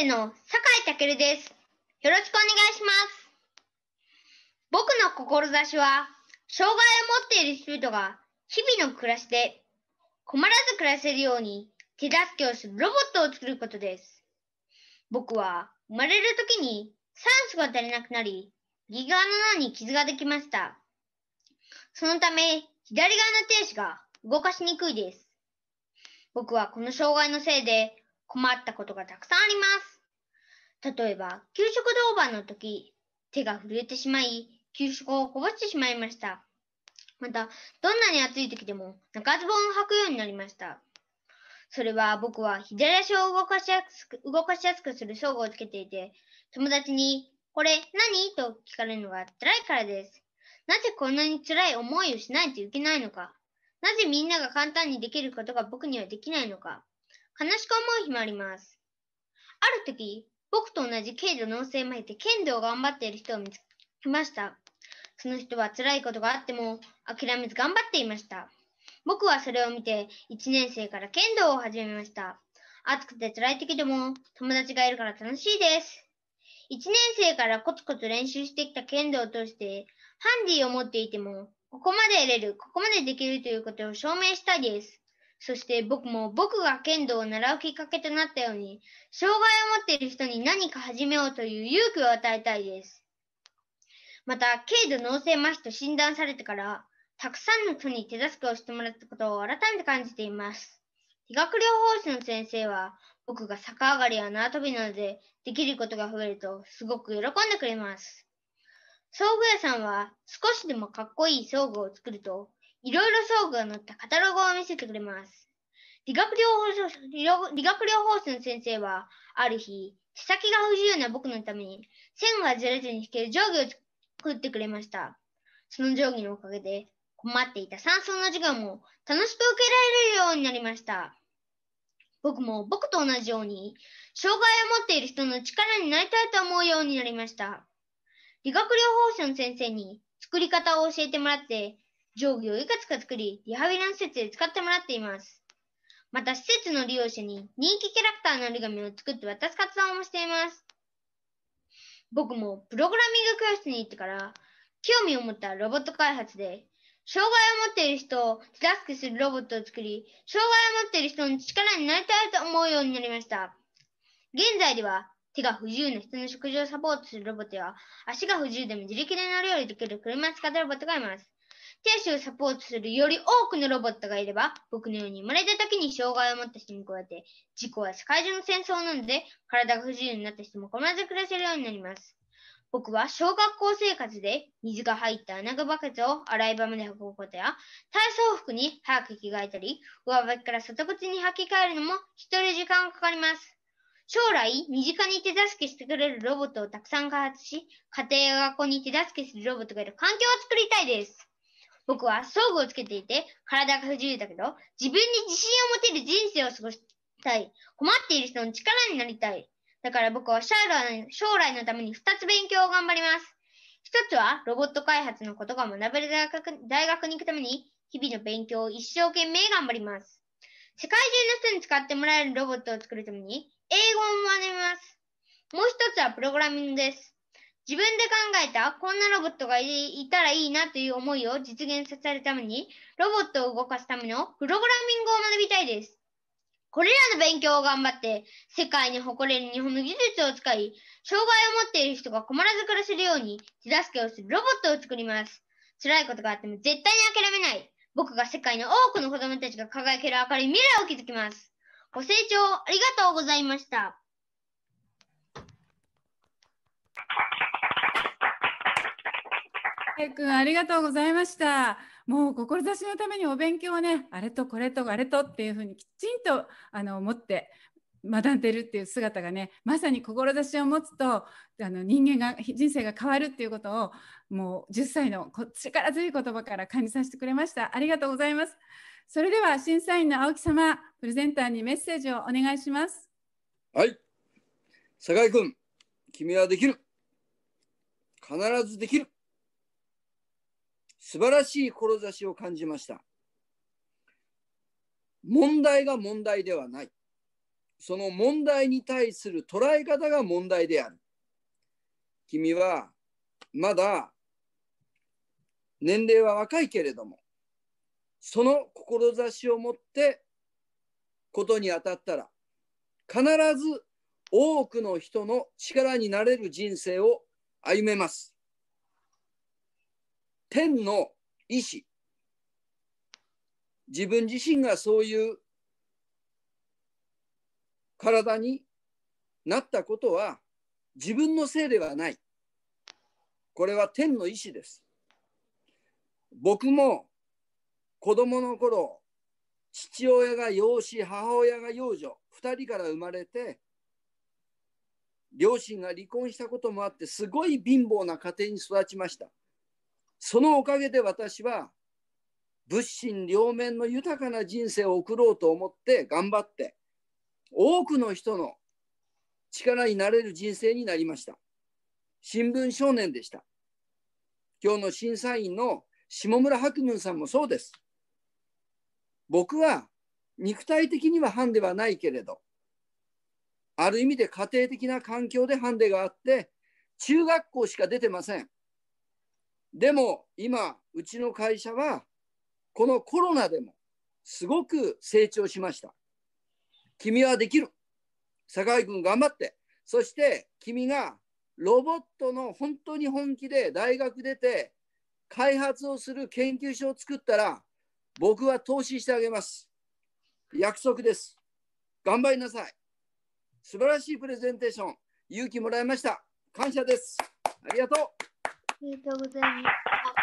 生の酒井健です。よろしくお願いします。僕の志は、障害を持っている人々が日々の暮らしで困らず暮らせるように手助けをするロボットを作ることです。僕は生まれる時に酸素が足りなくなり、右側の脳に傷ができました。そのため、左側の手足が動かしにくいです。僕はこの障害のせいで困ったことがたくさんあります。例えば、給食当番の時、手が震えてしまい、給食をこぼしてしまいました。また、どんなに暑い時でも中ズボンを履くようになりました。それは僕は左足を動かしやすく動かしやすくする装具をつけていて、友達に、これ何と聞かれるのが辛いからです。なぜこんなに辛い思いをしないといけないのか。なぜみんなが簡単にできることが僕にはできないのか。悲しく思う日もあります。ある時、僕と同じ軽度脳性ま痺で剣道を頑張っている人を見つけました。その人は辛いことがあっても諦めず頑張っていました。僕はそれを見て1年生から剣道を始めました。暑くて辛い時でも友達がいるから楽しいです。1年生からコツコツ練習してきた剣道を通してハンディを持っていてもここまで得れる、ここまでできるということを証明したいです。そして僕も僕が剣道を習うきっかけとなったように、障害を持っている人に何か始めようという勇気を与えたいです。また、軽度脳性麻痺と診断されてから、たくさんの人に手助けをしてもらったことを改めて感じています。理学療法士の先生は、僕が逆上がりや縄跳びなどでできることが増えると、すごく喜んでくれます。装具屋さんは、少しでもかっこいい装具を作ると、いろいろ装具が載ったカタログを見せてくれます。理学療法理学療法士の先生は、ある日、手先が不自由な僕のために、線がずれずに引ける定規を作ってくれました。その定規のおかげで、困っていた算数の授業も楽しく受けられるようになりました。僕も僕と同じように、障害を持っている人の力になりたいと思うようになりました。理学療法士の先生に作り方を教えてもらって、定規をいくつか作り、リハビリの施設で使ってもらっています。また、施設の利用者に人気キャラクターの折り紙を作って渡す活動もしています。僕もプログラミング教室に行ってから、興味を持ったロボット開発で、障害を持っている人を手助けするロボットを作り、障害を持っている人の力になりたいと思うようになりました。現在では、手が不自由な人の食事をサポートするロボットや、足が不自由でも自力で乗るようにできる車を使ったロボットがいます。手足をサポートするより多くのロボットがいれば、僕のように生まれた時に障害を持った人に加えて、事故や世界中の戦争なので、体が不自由になった人も困らず暮らせるようになります。僕は小学校生活で水が入った穴がバケツを洗い場まで運ぶことや、体操服に早く着替えたり、上履きから外口に履き替えるのも一人時間がかかります。将来、身近に手助けしてくれるロボットをたくさん開発し、家庭や学校に手助けするロボットがいる環境を作りたいです。僕は装具をつけていて体が不自由だけど、自分に自信を持てる人生を過ごしたい。困っている人の力になりたい。だから僕は将来のために2つ勉強を頑張ります。1つはロボット開発のことが学べる大学大学に行くために日々の勉強を一生懸命頑張ります。世界中の人に使ってもらえるロボットを作るために英語を学びます。もう一つはプログラミングです。自分で考えたこんなロボットがいたらいいなという思いを実現させるために、ロボットを動かすためのプログラミングを学びたいです。これらの勉強を頑張って、世界に誇れる日本の技術を使い、障害を持っている人が困らず暮らせるように手助けをするロボットを作ります。辛いことがあっても絶対に諦めない。僕が世界の多くの子供たちが輝ける明るい未来を築きます。ご清聴ありがとうございました。君ありがとうございました。もう志のためにお勉強はねあれとこれとあれとっていうふうにきちんとあの思って学んでるっていう姿がねまさに志を持つとあの人間が人生が変わるっていうことをもう10歳の力強い言葉から感じさせてくれましたありがとうございますそれでは審査員の青木様プレゼンターにメッセージをお願いしますはい坂井君君はできる必ずできる素晴らしい志を感じました。問題が問題ではない。その問題に対する捉え方が問題である。君はまだ年齢は若いけれども、その志を持ってことに当たったら、必ず多くの人の力になれる人生を歩めます。天の意志自分自身がそういう体になったことは自分のせいではないこれは天の意志です僕も子供の頃父親が養子母親が養女2人から生まれて両親が離婚したこともあってすごい貧乏な家庭に育ちましたそのおかげで私は物心両面の豊かな人生を送ろうと思って頑張って多くの人の力になれる人生になりました。新聞少年でした。今日の審査員の下村博文さんもそうです。僕は肉体的にはハンデはないけれど、ある意味で家庭的な環境でハンデがあって、中学校しか出てません。でも今うちの会社はこのコロナでもすごく成長しました。君はできる。酒井君頑張って。そして君がロボットの本当に本気で大学出て開発をする研究所を作ったら僕は投資してあげます。約束です。頑張りなさい。素晴らしいプレゼンテーション。勇気もらいました。感謝です。ありがとう。ありがとうございます。